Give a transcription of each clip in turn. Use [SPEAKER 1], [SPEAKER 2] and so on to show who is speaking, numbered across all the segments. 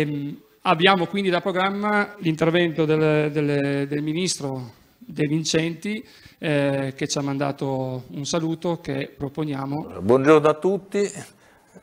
[SPEAKER 1] Ehm, abbiamo quindi da programma l'intervento del, del, del Ministro De Vincenti eh, che ci ha mandato un saluto che proponiamo. Buongiorno a tutti,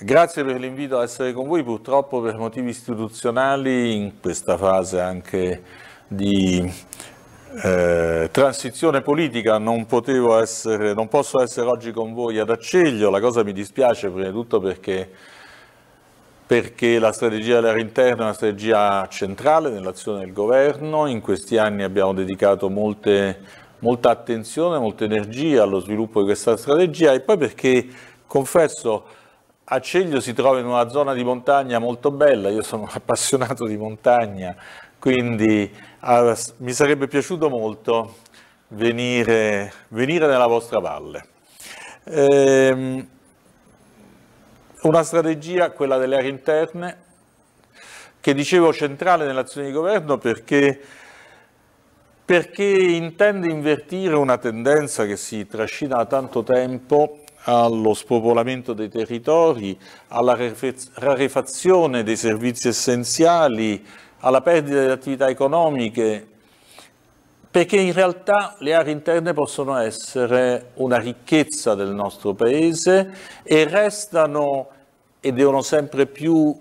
[SPEAKER 1] grazie per l'invito a essere con voi, purtroppo per motivi istituzionali in questa fase anche di eh, transizione politica non, essere, non posso essere oggi con voi ad Acceglio, la cosa mi dispiace prima di tutto perché perché la strategia dell'area interna è una strategia centrale nell'azione del governo, in questi anni abbiamo dedicato molte, molta attenzione, molta energia allo sviluppo di questa strategia e poi perché, confesso, Acceglio si trova in una zona di montagna molto bella, io sono un appassionato di montagna, quindi ah, mi sarebbe piaciuto molto venire, venire nella vostra valle. Ehm, una strategia, quella delle aree interne, che dicevo centrale nell'azione di governo perché, perché intende invertire una tendenza che si trascina da tanto tempo allo spopolamento dei territori, alla rarefazione dei servizi essenziali, alla perdita di attività economiche perché in realtà le aree interne possono essere una ricchezza del nostro paese e restano e devono sempre più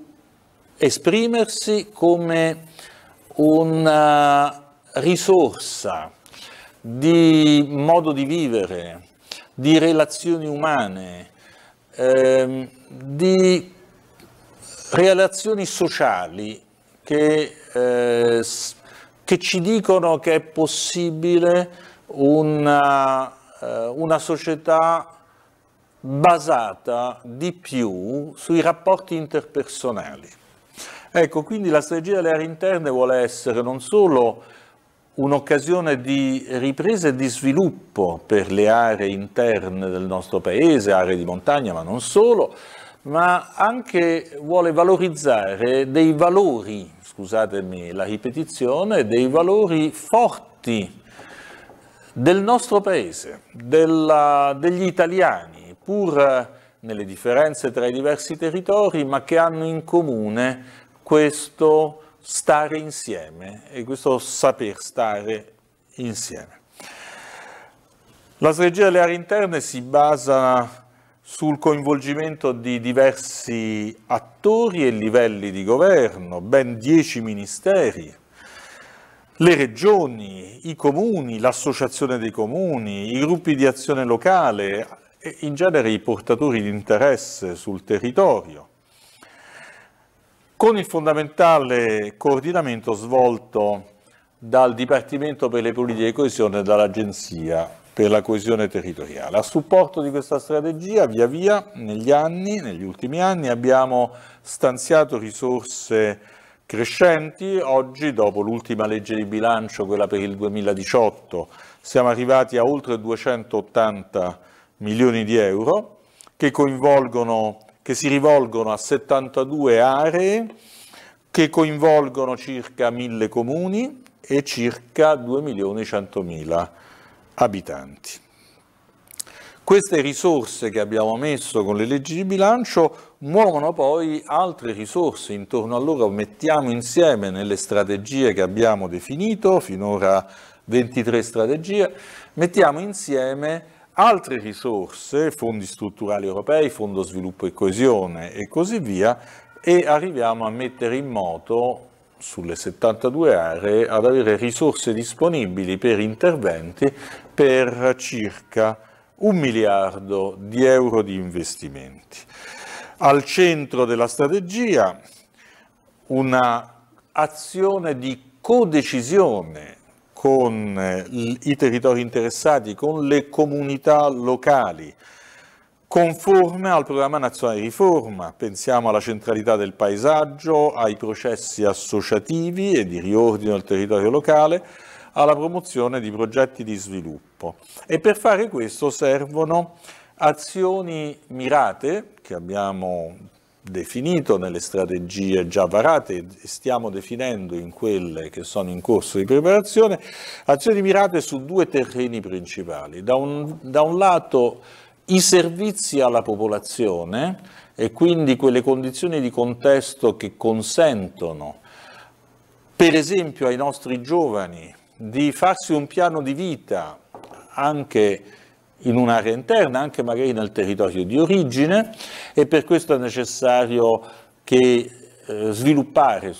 [SPEAKER 1] esprimersi come una risorsa di modo di vivere, di relazioni umane, ehm, di relazioni sociali che eh, che ci dicono che è possibile una, eh, una società basata di più sui rapporti interpersonali. Ecco, quindi la strategia delle aree interne vuole essere non solo un'occasione di ripresa e di sviluppo per le aree interne del nostro paese, aree di montagna, ma non solo, ma anche vuole valorizzare dei valori, scusatemi la ripetizione, dei valori forti del nostro paese, della, degli italiani, pur nelle differenze tra i diversi territori, ma che hanno in comune questo stare insieme e questo saper stare insieme. La strategia delle aree interne si basa sul coinvolgimento di diversi attori e livelli di governo, ben dieci ministeri, le regioni, i comuni, l'associazione dei comuni, i gruppi di azione locale e in genere i portatori di interesse sul territorio, con il fondamentale coordinamento svolto dal Dipartimento per le politiche di coesione e dall'Agenzia per la coesione territoriale. A supporto di questa strategia, via via, negli anni, negli ultimi anni, abbiamo stanziato risorse crescenti. Oggi, dopo l'ultima legge di bilancio, quella per il 2018, siamo arrivati a oltre 280 milioni di euro che, che si rivolgono a 72 aree che coinvolgono circa 1000 comuni e circa 2 milioni 100 mila abitanti. Queste risorse che abbiamo messo con le leggi di bilancio muovono poi altre risorse, intorno a loro mettiamo insieme nelle strategie che abbiamo definito, finora 23 strategie, mettiamo insieme altre risorse, fondi strutturali europei, fondo sviluppo e coesione e così via, e arriviamo a mettere in moto sulle 72 aree ad avere risorse disponibili per interventi per circa un miliardo di euro di investimenti. Al centro della strategia un'azione di codecisione con i territori interessati, con le comunità locali, conforme al programma nazionale di riforma. Pensiamo alla centralità del paesaggio, ai processi associativi e di riordino del territorio locale, alla promozione di progetti di sviluppo. E per fare questo servono azioni mirate che abbiamo definito nelle strategie già varate e stiamo definendo in quelle che sono in corso di preparazione, azioni mirate su due terreni principali. Da un, da un lato i servizi alla popolazione e quindi quelle condizioni di contesto che consentono, per esempio ai nostri giovani, di farsi un piano di vita anche in un'area interna, anche magari nel territorio di origine e per questo è necessario che, eh, sviluppare,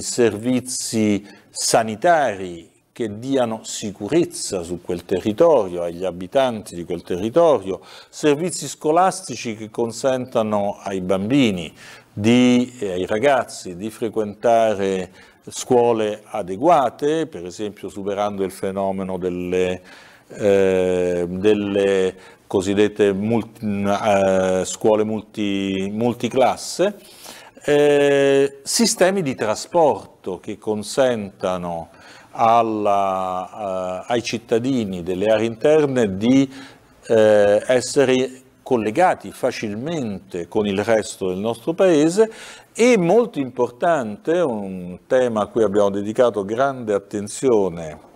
[SPEAKER 1] servizi sanitari che diano sicurezza su quel territorio, agli abitanti di quel territorio, servizi scolastici che consentano ai bambini, di, eh, ai ragazzi di frequentare scuole adeguate, per esempio superando il fenomeno delle, eh, delle cosiddette multi, eh, scuole multi, multiclasse, eh, sistemi di trasporto che consentano alla, eh, ai cittadini delle aree interne di eh, essere collegati facilmente con il resto del nostro paese e molto importante, un tema a cui abbiamo dedicato grande attenzione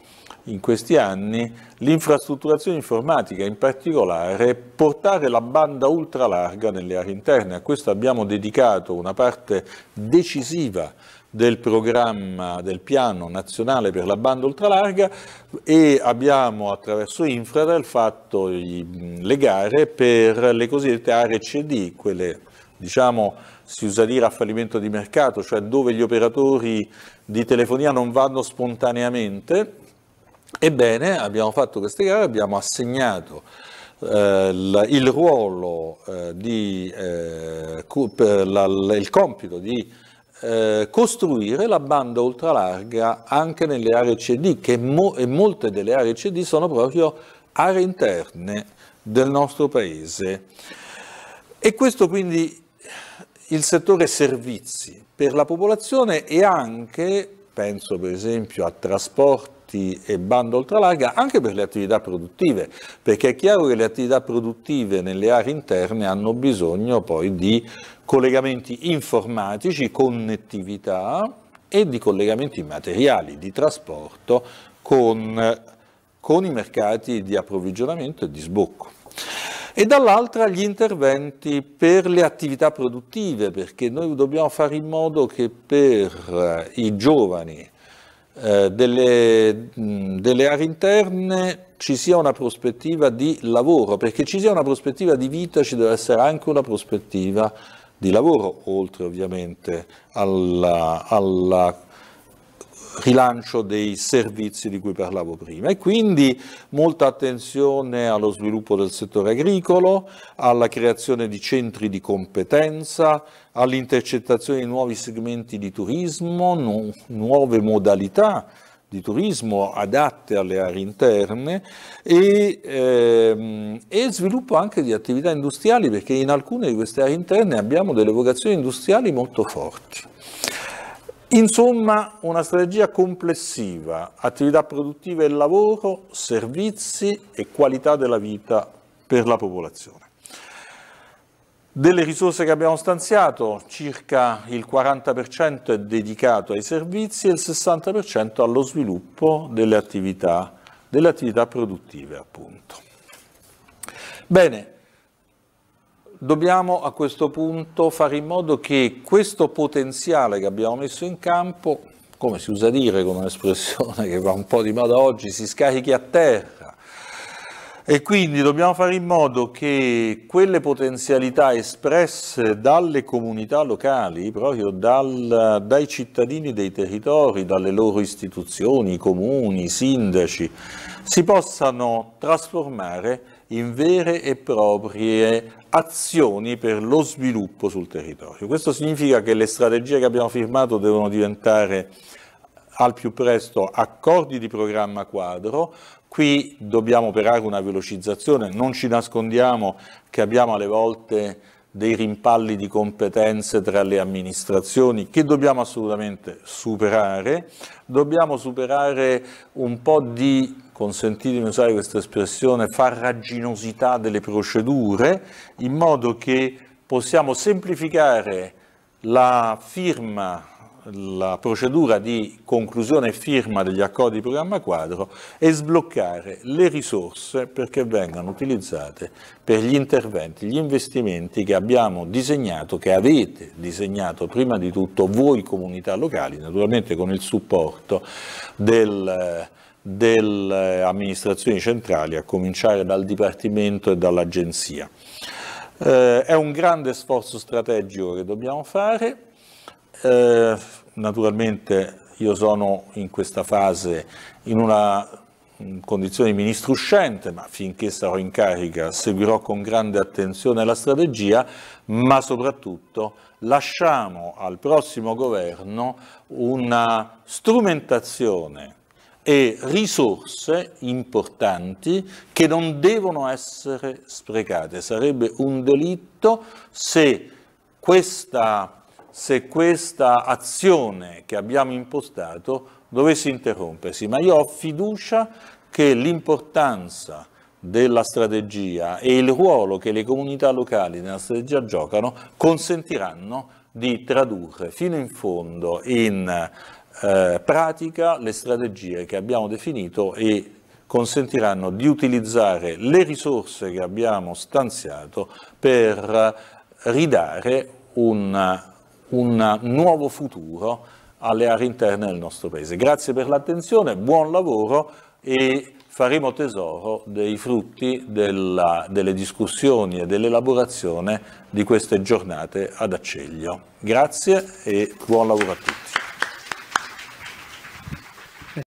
[SPEAKER 1] in questi anni l'infrastrutturazione informatica, in particolare portare la banda ultralarga nelle aree interne. A questo abbiamo dedicato una parte decisiva del programma del piano nazionale per la banda ultralarga e abbiamo attraverso Infradel fatto le gare per le cosiddette aree CD, quelle diciamo si usa dire a fallimento di mercato, cioè dove gli operatori di telefonia non vanno spontaneamente Ebbene, abbiamo fatto queste gare, abbiamo assegnato eh, il ruolo eh, di, eh, il compito di costruire la banda ultralarga anche nelle aree CD, che mo e molte delle aree CD sono proprio aree interne del nostro paese. E questo quindi il settore servizi per la popolazione e anche penso per esempio a trasporti e banda ultralarga, anche per le attività produttive, perché è chiaro che le attività produttive nelle aree interne hanno bisogno poi di collegamenti informatici, connettività e di collegamenti materiali, di trasporto con, con i mercati di approvvigionamento e di sbocco e dall'altra gli interventi per le attività produttive, perché noi dobbiamo fare in modo che per eh, i giovani eh, delle, mh, delle aree interne ci sia una prospettiva di lavoro, perché ci sia una prospettiva di vita ci deve essere anche una prospettiva di lavoro, oltre ovviamente alla, alla rilancio dei servizi di cui parlavo prima e quindi molta attenzione allo sviluppo del settore agricolo, alla creazione di centri di competenza, all'intercettazione di nuovi segmenti di turismo, nu nuove modalità di turismo adatte alle aree interne e, ehm, e, sviluppo anche di attività industriali perché in alcune di queste aree interne abbiamo delle vocazioni industriali molto forti. Insomma, una strategia complessiva, attività produttive e lavoro, servizi e qualità della vita per la popolazione. Delle risorse che abbiamo stanziato, circa il 40% è dedicato ai servizi e il 60% allo sviluppo delle attività, delle attività produttive, appunto. Bene, dobbiamo a questo punto fare in modo che questo potenziale che abbiamo messo in campo, come si usa dire con un'espressione che va un po' di moda oggi, si scarichi a terra. E quindi dobbiamo fare in modo che quelle potenzialità espresse dalle comunità locali, proprio dal, dai cittadini dei territori, dalle loro istituzioni, comuni, sindaci, si possano trasformare in vere e proprie azioni per lo sviluppo sul territorio. Questo significa che le strategie che abbiamo firmato devono diventare al più presto accordi di programma quadro, qui dobbiamo operare una velocizzazione, non ci nascondiamo che abbiamo alle volte dei rimpalli di competenze tra le amministrazioni che dobbiamo assolutamente superare, dobbiamo superare un po' di consentitemi di usare questa espressione, farraginosità delle procedure, in modo che possiamo semplificare la firma la procedura di conclusione e firma degli accordi di programma quadro e sbloccare le risorse perché vengano utilizzate per gli interventi, gli investimenti che abbiamo disegnato, che avete disegnato prima di tutto voi comunità locali, naturalmente con il supporto del delle amministrazioni centrali, a cominciare dal Dipartimento e dall'Agenzia. Eh, è un grande sforzo strategico che dobbiamo fare, eh, naturalmente io sono in questa fase in una condizione di ministro uscente, ma finché sarò in carica seguirò con grande attenzione la strategia, ma soprattutto lasciamo al prossimo governo una strumentazione e risorse importanti che non devono essere sprecate. Sarebbe un delitto se questa, se questa azione che abbiamo impostato dovesse interrompersi, ma io ho fiducia che l'importanza della strategia e il ruolo che le comunità locali nella strategia giocano consentiranno di tradurre fino in fondo in eh, pratica le strategie che abbiamo definito e consentiranno di utilizzare le risorse che abbiamo stanziato per ridare un, un nuovo futuro alle aree interne del nostro Paese. Grazie per l'attenzione, buon lavoro e faremo tesoro dei frutti della, delle discussioni e dell'elaborazione di queste giornate ad Acceglio. Grazie e buon lavoro a tutti.